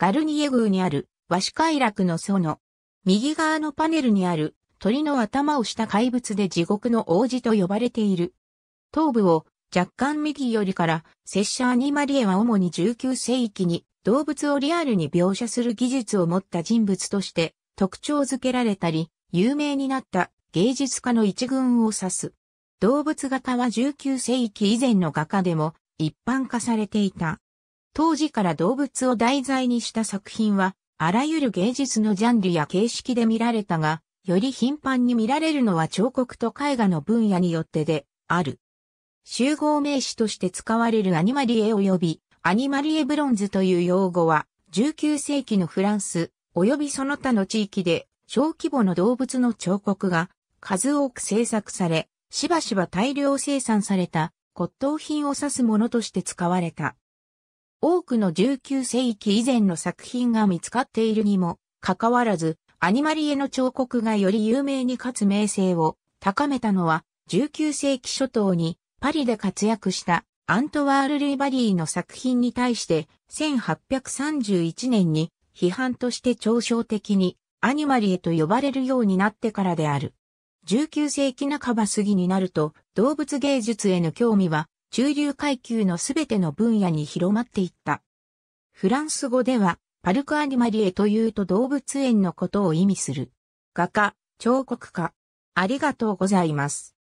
ガルニエ宮にある和紙快楽の園。右側のパネルにある鳥の頭をした怪物で地獄の王子と呼ばれている。頭部を若干右よりから拙者アニマリエは主に19世紀に動物をリアルに描写する技術を持った人物として特徴づけられたり、有名になった芸術家の一群を指す。動物画家は19世紀以前の画家でも一般化されていた。当時から動物を題材にした作品は、あらゆる芸術のジャンルや形式で見られたが、より頻繁に見られるのは彫刻と絵画の分野によってで、ある。集合名詞として使われるアニマリエ及び、アニマリエブロンズという用語は、19世紀のフランス、及びその他の地域で、小規模の動物の彫刻が、数多く制作され、しばしば大量生産された、骨董品を指すものとして使われた。多くの19世紀以前の作品が見つかっているにも、かかわらず、アニマリエの彫刻がより有名にかつ名声を高めたのは、19世紀初頭にパリで活躍したアントワール・ルイバリーの作品に対して、1831年に批判として嘲笑的にアニマリエと呼ばれるようになってからである。19世紀半ば過ぎになると動物芸術への興味は中流階級のすべての分野に広まっていった。フランス語では、パルクアニマリエというと動物園のことを意味する。画家、彫刻家。ありがとうございます。